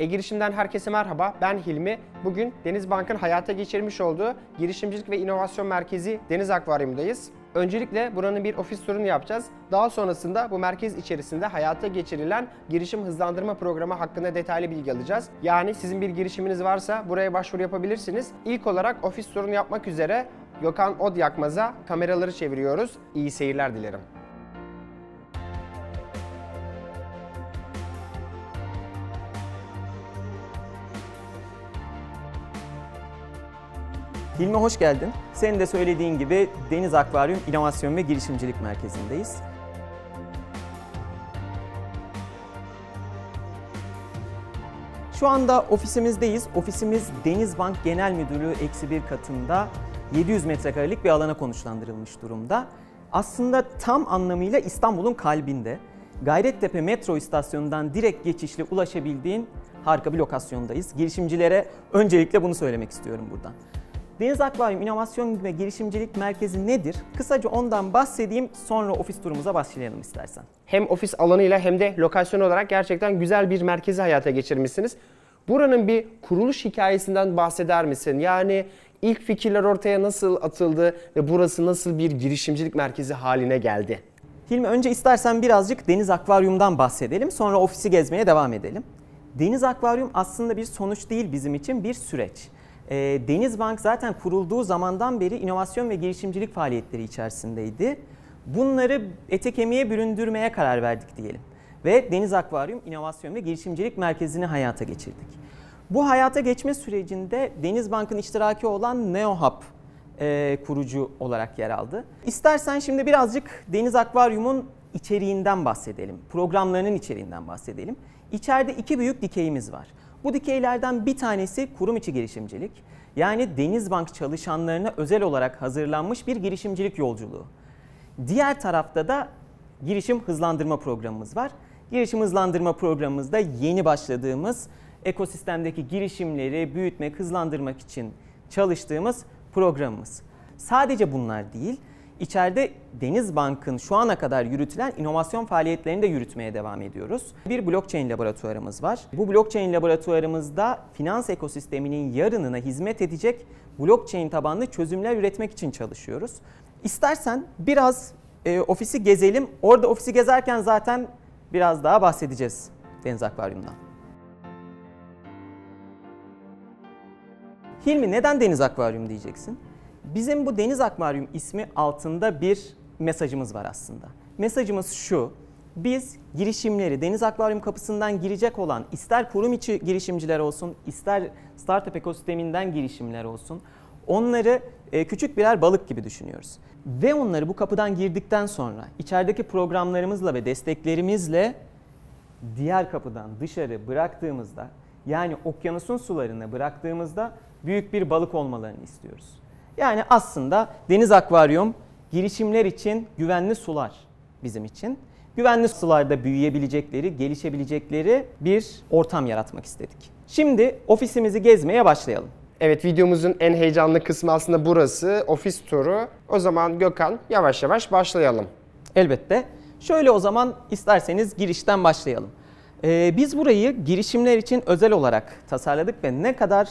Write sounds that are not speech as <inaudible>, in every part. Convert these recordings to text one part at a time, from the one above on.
E-Girişim'den herkese merhaba, ben Hilmi. Bugün Denizbank'ın hayata geçirmiş olduğu Girişimcilik ve İnovasyon Merkezi Deniz Akvaryum'dayız. Öncelikle buranın bir ofis turunu yapacağız. Daha sonrasında bu merkez içerisinde hayata geçirilen girişim hızlandırma programı hakkında detaylı bilgi alacağız. Yani sizin bir girişiminiz varsa buraya başvuru yapabilirsiniz. İlk olarak ofis turunu yapmak üzere Gökhan Yakmaza kameraları çeviriyoruz. İyi seyirler dilerim. Hilmi hoş geldin. Senin de söylediğin gibi Deniz Akvaryum İnovasyon ve Girişimcilik Merkezi'ndeyiz. Şu anda ofisimizdeyiz. Ofisimiz Denizbank Genel Müdürlüğü eksi bir katında 700 metrekarelik bir alana konuşlandırılmış durumda. Aslında tam anlamıyla İstanbul'un kalbinde. Gayrettepe metro istasyonundan direkt geçişle ulaşabildiğin harika bir lokasyondayız. Girişimcilere öncelikle bunu söylemek istiyorum buradan. Deniz Akvaryum İnovasyon ve Girişimcilik Merkezi nedir? Kısaca ondan bahsedeyim sonra ofis turumuza başlayalım istersen. Hem ofis alanıyla hem de lokasyon olarak gerçekten güzel bir merkezi hayata geçirmişsiniz. Buranın bir kuruluş hikayesinden bahseder misin? Yani ilk fikirler ortaya nasıl atıldı ve burası nasıl bir girişimcilik merkezi haline geldi? Hilmi önce istersen birazcık Deniz Akvaryum'dan bahsedelim sonra ofisi gezmeye devam edelim. Deniz Akvaryum aslında bir sonuç değil bizim için bir süreç. E, ee, Denizbank zaten kurulduğu zamandan beri inovasyon ve girişimcilik faaliyetleri içerisindeydi. Bunları ete kemiğe büründürmeye karar verdik diyelim. Ve Deniz Akvaryum İnovasyon ve Girişimcilik Merkezi'ni hayata geçirdik. Bu hayata geçme sürecinde Denizbank'ın iştiraki olan NeoHub e, kurucu olarak yer aldı. İstersen şimdi birazcık Deniz Akvaryum'un içeriğinden bahsedelim. Programlarının içeriğinden bahsedelim. İçeride iki büyük dikeyimiz var. Bu dikeylerden bir tanesi kurum içi girişimcilik. Yani Denizbank çalışanlarına özel olarak hazırlanmış bir girişimcilik yolculuğu. Diğer tarafta da girişim hızlandırma programımız var. Girişim hızlandırma programımızda yeni başladığımız ekosistemdeki girişimleri büyütmek, hızlandırmak için çalıştığımız programımız. Sadece bunlar değil, İçeride Denizbank'ın şu ana kadar yürütülen inovasyon faaliyetlerini de yürütmeye devam ediyoruz. Bir blockchain laboratuvarımız var. Bu blockchain laboratuvarımızda finans ekosisteminin yarınına hizmet edecek blockchain tabanlı çözümler üretmek için çalışıyoruz. İstersen biraz e, ofisi gezelim. Orada ofisi gezerken zaten biraz daha bahsedeceğiz Deniz Akvaryum'dan. Hilmi neden Deniz Akvaryum diyeceksin? Bizim bu Deniz Akvaryum ismi altında bir mesajımız var aslında. Mesajımız şu. Biz girişimleri Deniz Akvaryum kapısından girecek olan ister kurum içi girişimciler olsun, ister startup ekosisteminden girişimler olsun. Onları e, küçük birer balık gibi düşünüyoruz. Ve onları bu kapıdan girdikten sonra içerideki programlarımızla ve desteklerimizle diğer kapıdan dışarı bıraktığımızda yani okyanusun sularına bıraktığımızda büyük bir balık olmalarını istiyoruz. Yani aslında deniz akvaryum girişimler için güvenli sular bizim için. Güvenli sularda büyüyebilecekleri, gelişebilecekleri bir ortam yaratmak istedik. Şimdi ofisimizi gezmeye başlayalım. Evet videomuzun en heyecanlı kısmı aslında burası. Ofis turu. O zaman Gökhan yavaş yavaş başlayalım. Elbette. Şöyle o zaman isterseniz girişten başlayalım. Ee, biz burayı girişimler için özel olarak tasarladık ve ne kadar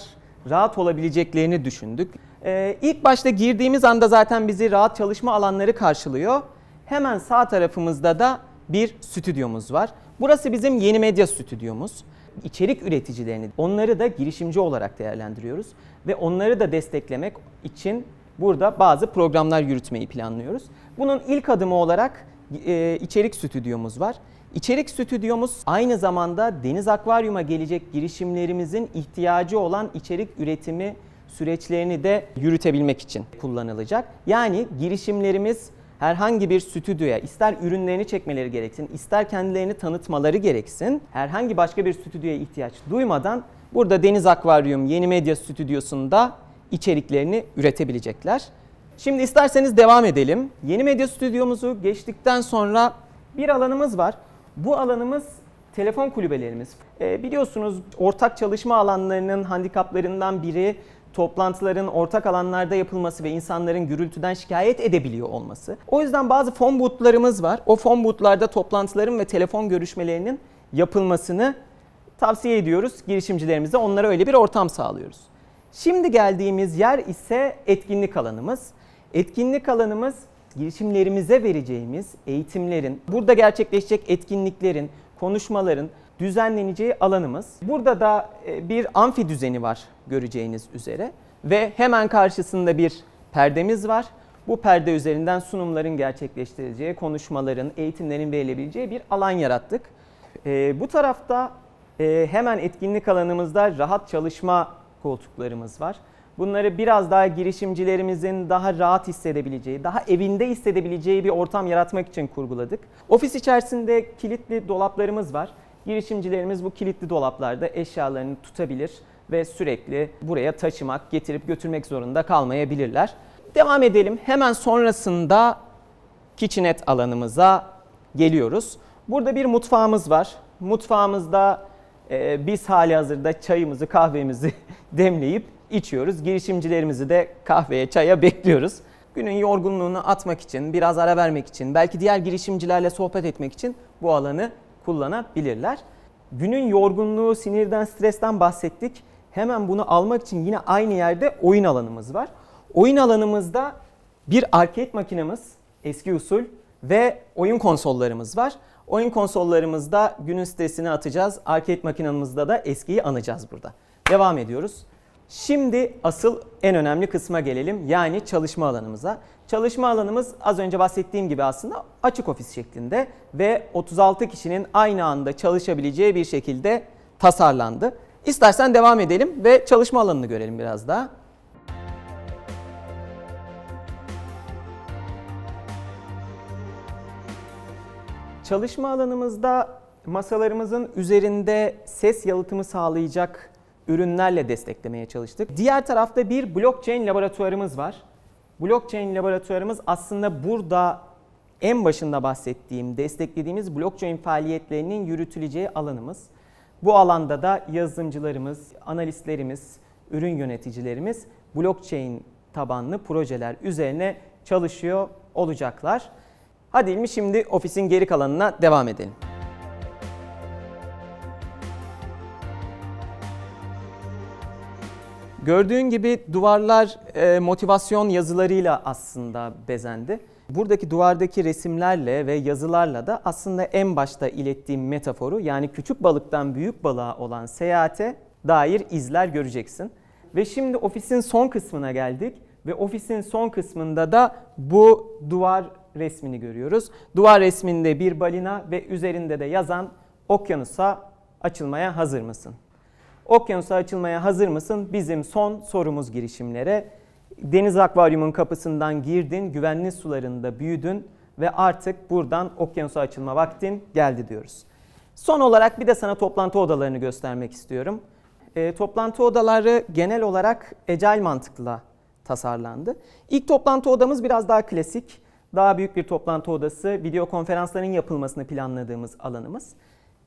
rahat olabileceklerini düşündük. Ee, ilk başta girdiğimiz anda zaten bizi rahat çalışma alanları karşılıyor. Hemen sağ tarafımızda da bir stüdyomuz var. Burası bizim yeni medya stüdyomuz. İçerik üreticilerini, onları da girişimci olarak değerlendiriyoruz. Ve onları da desteklemek için burada bazı programlar yürütmeyi planlıyoruz. Bunun ilk adımı olarak e, içerik stüdyomuz var. İçerik stüdyomuz aynı zamanda Deniz Akvaryum'a gelecek girişimlerimizin ihtiyacı olan içerik üretimi süreçlerini de yürütebilmek için kullanılacak. Yani girişimlerimiz herhangi bir stüdyoya ister ürünlerini çekmeleri gereksin, ister kendilerini tanıtmaları gereksin, herhangi başka bir stüdyoya ihtiyaç duymadan burada Deniz Akvaryum Yeni Medya Stüdyosu'nda içeriklerini üretebilecekler. Şimdi isterseniz devam edelim. Yeni Medya Stüdyomuzu geçtikten sonra bir alanımız var. Bu alanımız telefon kulübelerimiz. E, biliyorsunuz ortak çalışma alanlarının handikaplarından biri toplantıların ortak alanlarda yapılması ve insanların gürültüden şikayet edebiliyor olması. O yüzden bazı fon bootlarımız var. O fon bootlarda toplantıların ve telefon görüşmelerinin yapılmasını tavsiye ediyoruz girişimcilerimize. Onlara öyle bir ortam sağlıyoruz. Şimdi geldiğimiz yer ise etkinlik alanımız. Etkinlik alanımız girişimlerimize vereceğimiz eğitimlerin, burada gerçekleşecek etkinliklerin, konuşmaların, düzenleneceği alanımız. Burada da e, bir amfi düzeni var göreceğiniz üzere ve hemen karşısında bir perdemiz var. Bu perde üzerinden sunumların gerçekleştirileceği, konuşmaların, eğitimlerin verilebileceği bir alan yarattık. E, bu tarafta e, hemen etkinlik alanımızda rahat çalışma koltuklarımız var. Bunları biraz daha girişimcilerimizin daha rahat hissedebileceği, daha evinde hissedebileceği bir ortam yaratmak için kurguladık. Ofis içerisinde kilitli dolaplarımız var. Girişimcilerimiz bu kilitli dolaplarda eşyalarını tutabilir ve sürekli buraya taşımak, getirip götürmek zorunda kalmayabilirler. Devam edelim. Hemen sonrasında kitchenet alanımıza geliyoruz. Burada bir mutfağımız var. Mutfağımızda e, biz hali hazırda çayımızı, kahvemizi <laughs> demleyip içiyoruz. Girişimcilerimizi de kahveye, çaya bekliyoruz. Günün yorgunluğunu atmak için, biraz ara vermek için, belki diğer girişimcilerle sohbet etmek için bu alanı kullanabilirler. Günün yorgunluğu, sinirden, stresten bahsettik. Hemen bunu almak için yine aynı yerde oyun alanımız var. Oyun alanımızda bir arcade makinemiz, eski usul ve oyun konsollarımız var. Oyun konsollarımızda günün stresini atacağız. Arcade makinamızda da eskiyi anacağız burada. Devam ediyoruz. Şimdi asıl en önemli kısma gelelim. Yani çalışma alanımıza. Çalışma alanımız az önce bahsettiğim gibi aslında açık ofis şeklinde ve 36 kişinin aynı anda çalışabileceği bir şekilde tasarlandı. İstersen devam edelim ve çalışma alanını görelim biraz daha. Çalışma alanımızda masalarımızın üzerinde ses yalıtımı sağlayacak ürünlerle desteklemeye çalıştık. Diğer tarafta bir blockchain laboratuvarımız var. Blockchain laboratuvarımız aslında burada en başında bahsettiğim, desteklediğimiz blockchain faaliyetlerinin yürütüleceği alanımız. Bu alanda da yazılımcılarımız, analistlerimiz, ürün yöneticilerimiz blockchain tabanlı projeler üzerine çalışıyor olacaklar. Hadi ilmi şimdi ofisin geri kalanına devam edelim. Gördüğün gibi duvarlar e, motivasyon yazılarıyla aslında bezendi. Buradaki duvardaki resimlerle ve yazılarla da aslında en başta ilettiğim metaforu yani küçük balıktan büyük balığa olan seyahate dair izler göreceksin. Ve şimdi ofisin son kısmına geldik ve ofisin son kısmında da bu duvar resmini görüyoruz. Duvar resminde bir balina ve üzerinde de yazan okyanusa açılmaya hazır mısın? Okyanusa açılmaya hazır mısın? Bizim son sorumuz girişimlere. Deniz akvaryumun kapısından girdin, güvenli sularında büyüdün ve artık buradan okyanusa açılma vaktin geldi diyoruz. Son olarak bir de sana toplantı odalarını göstermek istiyorum. E, toplantı odaları genel olarak ecel mantıkla tasarlandı. İlk toplantı odamız biraz daha klasik. Daha büyük bir toplantı odası, video konferansların yapılmasını planladığımız alanımız.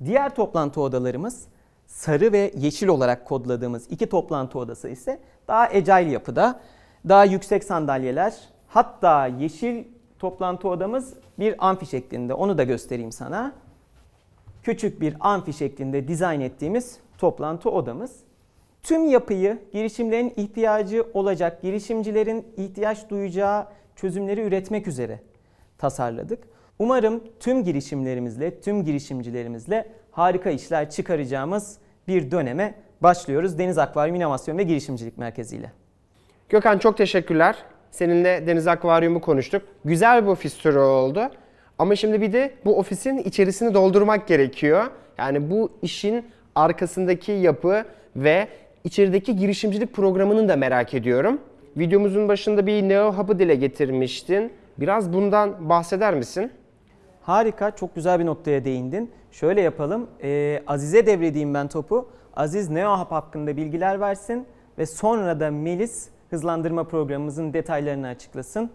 Diğer toplantı odalarımız sarı ve yeşil olarak kodladığımız iki toplantı odası ise daha ecail yapıda, daha yüksek sandalyeler, hatta yeşil toplantı odamız bir amfi şeklinde. Onu da göstereyim sana. Küçük bir amfi şeklinde dizayn ettiğimiz toplantı odamız. Tüm yapıyı girişimlerin ihtiyacı olacak, girişimcilerin ihtiyaç duyacağı çözümleri üretmek üzere tasarladık. Umarım tüm girişimlerimizle, tüm girişimcilerimizle harika işler çıkaracağımız bir döneme başlıyoruz Deniz Akvaryum İnovasyon ve Girişimcilik Merkezi ile. Gökhan çok teşekkürler. Seninle Deniz Akvaryumu konuştuk. Güzel bir ofis türü oldu. Ama şimdi bir de bu ofisin içerisini doldurmak gerekiyor. Yani bu işin arkasındaki yapı ve içerideki girişimcilik programını da merak ediyorum. Videomuzun başında bir Neo Hub'ı dile getirmiştin. Biraz bundan bahseder misin? Harika, çok güzel bir noktaya değindin. Şöyle yapalım, e, Aziz'e devredeyim ben topu. Aziz Neohap hakkında bilgiler versin ve sonra da Melis hızlandırma programımızın detaylarını açıklasın.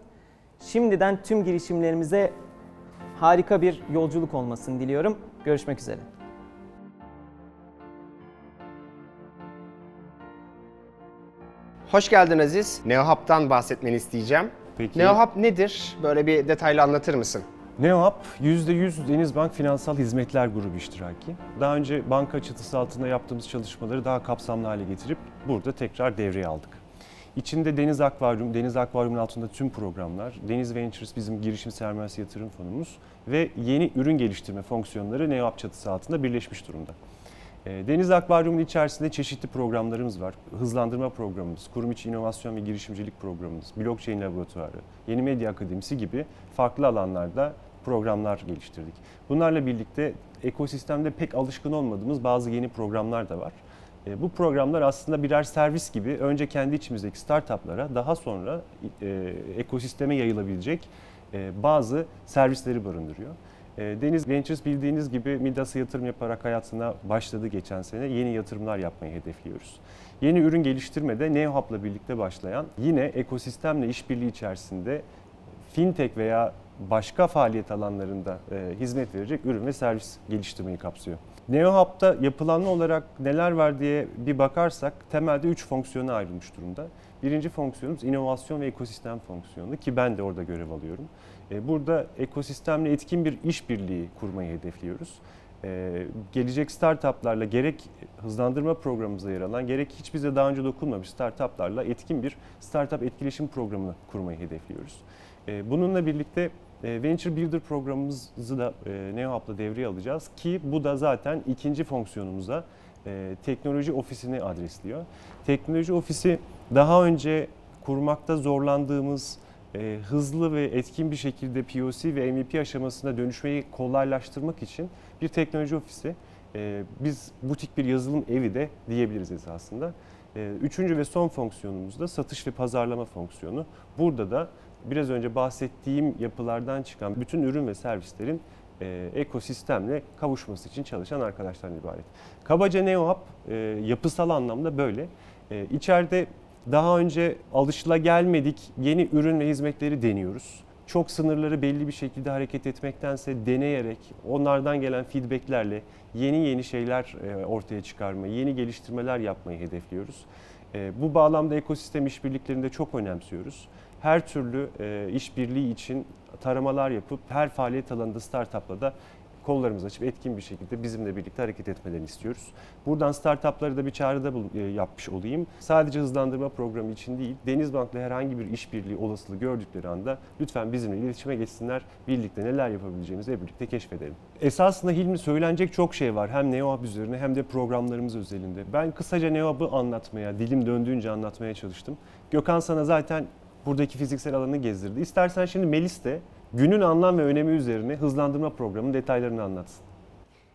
Şimdiden tüm girişimlerimize harika bir yolculuk olmasını diliyorum. Görüşmek üzere. Hoş geldin Aziz. Neohap'tan bahsetmeni isteyeceğim. Neohap nedir? Böyle bir detaylı anlatır mısın? NEOAP %100 Denizbank Finansal Hizmetler Grubu iştiraki. Daha önce banka çatısı altında yaptığımız çalışmaları daha kapsamlı hale getirip burada tekrar devreye aldık. İçinde Deniz Akvaryum, Deniz Akvaryum'un altında tüm programlar, Deniz Ventures bizim girişim sermayesi yatırım fonumuz ve yeni ürün geliştirme fonksiyonları NEOAP çatısı altında birleşmiş durumda. Ee, Deniz Akvaryum'un içerisinde çeşitli programlarımız var. Hızlandırma programımız, kurum içi inovasyon ve girişimcilik programımız, blockchain laboratuvarı, yeni medya akademisi gibi farklı alanlarda programlar geliştirdik. Bunlarla birlikte ekosistemde pek alışkın olmadığımız bazı yeni programlar da var. E, bu programlar aslında birer servis gibi önce kendi içimizdeki startuplara daha sonra e, ekosisteme yayılabilecek e, bazı servisleri barındırıyor. Deniz Ventures bildiğiniz gibi Midas'a yatırım yaparak hayatına başladı geçen sene. Yeni yatırımlar yapmayı hedefliyoruz. Yeni ürün geliştirmede NeoHub'la birlikte başlayan yine ekosistemle işbirliği içerisinde fintech veya başka faaliyet alanlarında e, hizmet verecek ürün ve servis geliştirmeyi kapsıyor. NeoHub'da yapılanma olarak neler var diye bir bakarsak temelde 3 fonksiyona ayrılmış durumda. Birinci fonksiyonumuz inovasyon ve ekosistem fonksiyonu ki ben de orada görev alıyorum. E, burada ekosistemle etkin bir işbirliği kurmayı hedefliyoruz. Ee, gelecek startuplarla gerek hızlandırma programımıza yer alan gerek hiç bize daha önce dokunmamış startuplarla etkin bir startup etkileşim programını kurmayı hedefliyoruz. Ee, bununla birlikte e, Venture Builder programımızı da e, NeoHub'la devreye alacağız ki bu da zaten ikinci fonksiyonumuza e, teknoloji ofisini adresliyor. Teknoloji ofisi daha önce kurmakta zorlandığımız hızlı ve etkin bir şekilde POC ve MVP aşamasında dönüşmeyi kolaylaştırmak için bir teknoloji ofisi. biz butik bir yazılım evi de diyebiliriz esasında. üçüncü ve son fonksiyonumuz da satış ve pazarlama fonksiyonu. Burada da biraz önce bahsettiğim yapılardan çıkan bütün ürün ve servislerin e, ekosistemle kavuşması için çalışan arkadaşlardan ibaret. Kabaca NeoHub e, yapısal anlamda böyle. E, içeride daha önce gelmedik yeni ürün ve hizmetleri deniyoruz. Çok sınırları belli bir şekilde hareket etmektense deneyerek, onlardan gelen feedbacklerle yeni yeni şeyler e, ortaya çıkarmayı, yeni geliştirmeler yapmayı hedefliyoruz. E, bu bağlamda ekosistem işbirliklerinde çok önemsiyoruz her türlü e, işbirliği için taramalar yapıp her faaliyet alanında startup'la da kollarımızı açıp etkin bir şekilde bizimle birlikte hareket etmelerini istiyoruz. Buradan startuplara da bir çağrıda e, yapmış olayım. Sadece hızlandırma programı için değil, Denizbank'la herhangi bir işbirliği olasılığı gördükleri anda lütfen bizimle iletişime geçsinler. Birlikte neler yapabileceğimizi hep birlikte keşfedelim. Esasında Hilmi söylenecek çok şey var. Hem Neoab üzerine hem de programlarımız özelinde. Ben kısaca Neoabı anlatmaya, dilim döndüğünce anlatmaya çalıştım. Gökhan sana zaten buradaki fiziksel alanı gezdirdi. İstersen şimdi Melis de günün anlam ve önemi üzerine hızlandırma programının detaylarını anlatsın.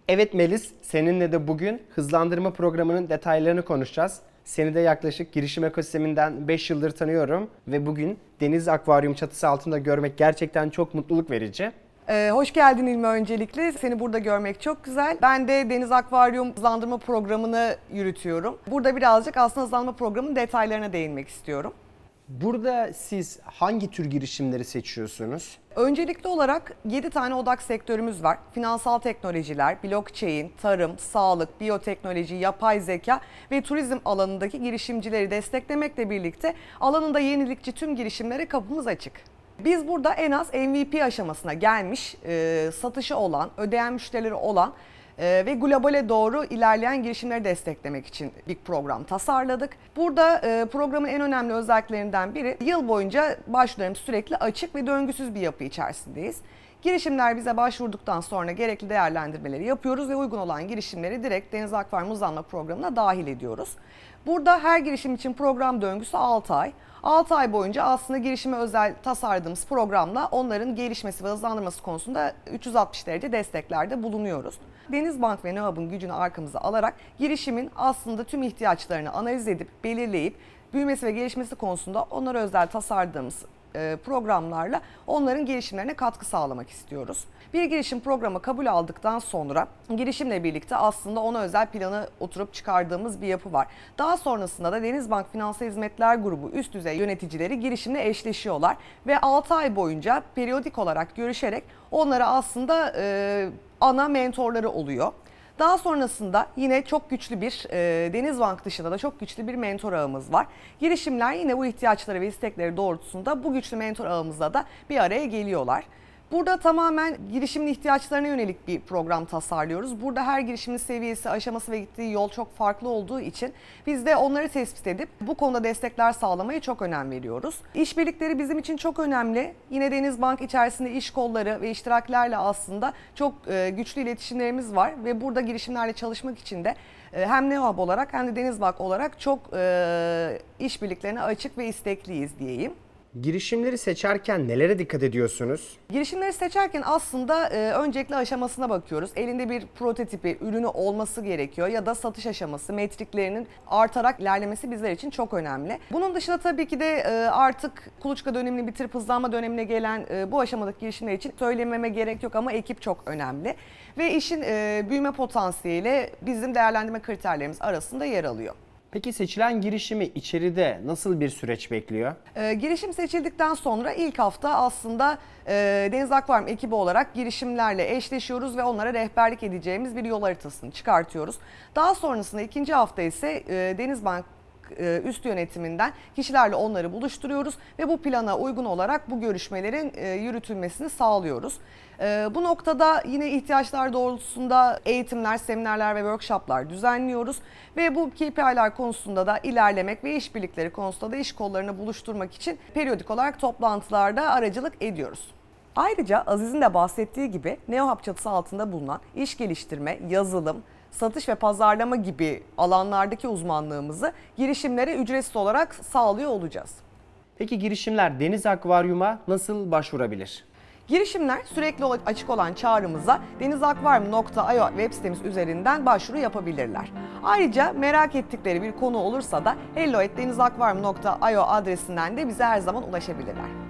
Evet Melis, seninle de bugün hızlandırma programının detaylarını konuşacağız. Seni de yaklaşık girişim ekosisteminden 5 yıldır tanıyorum ve bugün deniz akvaryum çatısı altında görmek gerçekten çok mutluluk verici. Ee, hoş geldin İlmi öncelikle. Seni burada görmek çok güzel. Ben de Deniz Akvaryum hızlandırma programını yürütüyorum. Burada birazcık aslında hızlandırma programının detaylarına değinmek istiyorum. Burada siz hangi tür girişimleri seçiyorsunuz? Öncelikli olarak 7 tane odak sektörümüz var. Finansal teknolojiler, blockchain, tarım, sağlık, biyoteknoloji, yapay zeka ve turizm alanındaki girişimcileri desteklemekle birlikte alanında yenilikçi tüm girişimlere kapımız açık. Biz burada en az MVP aşamasına gelmiş, e, satışı olan, ödeyen müşterileri olan ee, ve globale doğru ilerleyen girişimleri desteklemek için bir program tasarladık. Burada e, programın en önemli özelliklerinden biri yıl boyunca başvurularımız sürekli açık ve döngüsüz bir yapı içerisindeyiz. Girişimler bize başvurduktan sonra gerekli değerlendirmeleri yapıyoruz ve uygun olan girişimleri direkt Deniz Akvaryum Uzanma Programı'na dahil ediyoruz. Burada her girişim için program döngüsü 6 ay. 6 ay boyunca aslında girişime özel tasarladığımız programla onların gelişmesi ve hızlandırması konusunda 360 derece desteklerde bulunuyoruz. Denizbank ve NOAB'ın gücünü arkamıza alarak girişimin aslında tüm ihtiyaçlarını analiz edip belirleyip büyümesi ve gelişmesi konusunda onlara özel tasarladığımız e, programlarla onların girişimlerine katkı sağlamak istiyoruz. Bir girişim programı kabul aldıktan sonra girişimle birlikte aslında ona özel planı oturup çıkardığımız bir yapı var. Daha sonrasında da Denizbank Finansal Hizmetler Grubu üst düzey yöneticileri girişimle eşleşiyorlar ve 6 ay boyunca periyodik olarak görüşerek onlara aslında e, ana mentorları oluyor. Daha sonrasında yine çok güçlü bir e, Denizbank dışında da çok güçlü bir mentor ağımız var. Girişimler yine bu ihtiyaçları ve istekleri doğrultusunda bu güçlü mentor ağımızla da bir araya geliyorlar. Burada tamamen girişimin ihtiyaçlarına yönelik bir program tasarlıyoruz. Burada her girişimin seviyesi, aşaması ve gittiği yol çok farklı olduğu için biz de onları tespit edip bu konuda destekler sağlamaya çok önem veriyoruz. İşbirlikleri bizim için çok önemli. Yine Denizbank içerisinde iş kolları ve iştiraklerle aslında çok e, güçlü iletişimlerimiz var ve burada girişimlerle çalışmak için de e, hem NeoHub olarak hem de Denizbank olarak çok e, işbirliklerine açık ve istekliyiz diyeyim. Girişimleri seçerken nelere dikkat ediyorsunuz? Girişimleri seçerken aslında e, öncelikle aşamasına bakıyoruz. Elinde bir prototipi, ürünü olması gerekiyor ya da satış aşaması, metriklerinin artarak ilerlemesi bizler için çok önemli. Bunun dışında tabii ki de e, artık kuluçka dönemini bitirip hızlanma dönemine gelen e, bu aşamadaki girişimler için söylememe gerek yok ama ekip çok önemli. Ve işin e, büyüme potansiyeli bizim değerlendirme kriterlerimiz arasında yer alıyor. Peki seçilen girişimi içeride nasıl bir süreç bekliyor? E, girişim seçildikten sonra ilk hafta aslında e, Deniz Akvaryum ekibi olarak girişimlerle eşleşiyoruz ve onlara rehberlik edeceğimiz bir yol haritasını çıkartıyoruz. Daha sonrasında ikinci hafta ise e, Denizbank e, üst yönetiminden kişilerle onları buluşturuyoruz ve bu plana uygun olarak bu görüşmelerin e, yürütülmesini sağlıyoruz. E, bu noktada yine ihtiyaçlar doğrultusunda eğitimler, seminerler ve workshoplar düzenliyoruz ve bu KPI'ler konusunda da ilerlemek ve işbirlikleri konusunda da iş kollarını buluşturmak için periyodik olarak toplantılarda aracılık ediyoruz. Ayrıca Aziz'in de bahsettiği gibi NeoHub çatısı altında bulunan iş geliştirme, yazılım, satış ve pazarlama gibi alanlardaki uzmanlığımızı girişimlere ücretsiz olarak sağlıyor olacağız. Peki girişimler Deniz Akvaryum'a nasıl başvurabilir? Girişimler sürekli açık olan çağrımıza denizakvaryum.io web sitemiz üzerinden başvuru yapabilirler. Ayrıca merak ettikleri bir konu olursa da hello.denizakvaryum.io adresinden de bize her zaman ulaşabilirler.